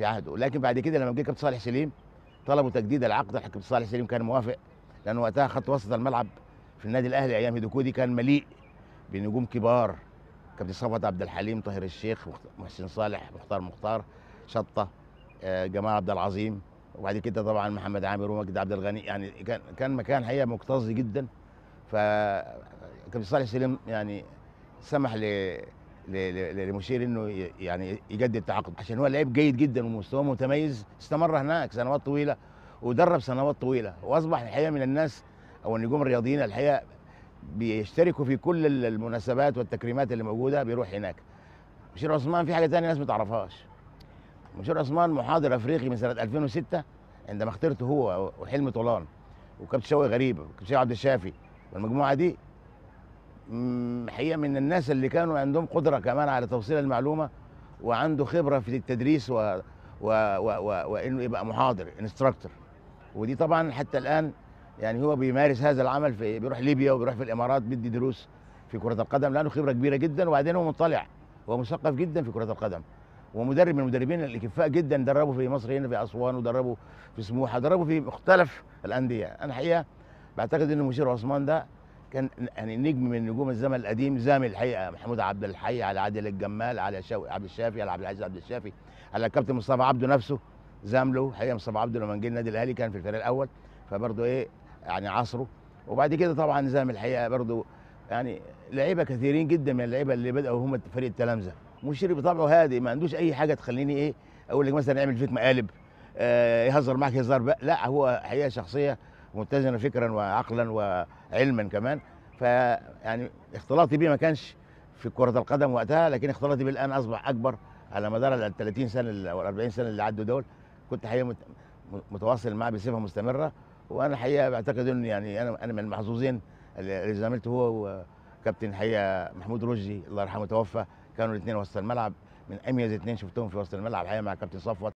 في عهده لكن بعد كده لما جه كابتن صالح سليم طلبوا تجديد العقد الكابتن صالح سليم كان موافق لان وقتها خط وسط الملعب في النادي الاهلي ايام هيدوكودي كان مليء بنجوم كبار كابتن صفوت عبد الحليم طاهر الشيخ محسن صالح مختار مختار شطه آه، جمال عبد العظيم وبعد كده طبعا محمد عامر ومجد عبد الغني يعني كان كان مكان حقيقه مكتظ جدا ف كابتن صالح سليم يعني سمح ل للمشير انه يعني يجدد تعاقده عشان هو لعيب جيد جدا ومستواه متميز استمر هناك سنوات طويله ودرب سنوات طويله واصبح الحقيقه من الناس او النجوم الرياضيين الحقيقه بيشتركوا في كل المناسبات والتكريمات اللي موجوده بيروح هناك مشير عثمان في حاجه ثانيه الناس ما تعرفهاش مشير عثمان محاضر افريقي من سنه 2006 عندما اخترته هو وحلمي طولان وكابتن شوقي غريب وكابتن عبد الشافي والمجموعه دي حقيقه من الناس اللي كانوا عندهم قدره كمان على توصيل المعلومه وعنده خبره في التدريس و... و... و... و... وانه يبقى محاضر انستراكتور ودي طبعا حتى الان يعني هو بيمارس هذا العمل في بيروح ليبيا وبيروح في الامارات بيدي دروس في كره القدم لانه خبره كبيره جدا وبعدين هو مطلع ومثقف جدا في كره القدم ومدرب من المدربين الاكفاء جدا دربوا في مصر هنا في اسوان ودربوا في سموحه دربوا في مختلف الانديه انا حقيقه بعتقد ان المشير عثمان ده كان يعني نجم من نجوم الزمن القديم زامي الحقيقه محمود عبد الحي على عادل الجمال على شو... عبد الشافي على عبد العزيز عبد الشافي على كابتن مصطفى عبده نفسه زامله حقيقه مصطفى عبده لما جه النادي الاهلي كان في الفريق الاول فبرضه ايه يعني عصره وبعد كده طبعا زامل الحقيقه برضه يعني لعيبه كثيرين جدا من اللعيبه اللي بداوا هم فريق التلامذه مشير بطبعه هادي ما عندوش اي حاجه تخليني ايه اقول لك مثلا اعمل فيك مقالب آه يهزر معك هزار بقى لا هو حقيقه شخصيه متزنه فكرا وعقلا وعلما كمان فيعني اختلاطي بيه ما كانش في كره القدم وقتها لكن اختلاطي بيه الان اصبح اكبر على مدار ال 30 سنه او 40 سنه اللي عدوا دول كنت حقيقه متواصل معاه بصفه مستمره وانا الحقيقه بعتقد ان يعني انا انا من المحظوظين اللي زميلته هو وكابتن الحقيقه محمود رشدي الله يرحمه توفى كانوا الاثنين وسط الملعب من اميز اثنين شفتهم في وسط الملعب الحقيقه مع كابتن صفوت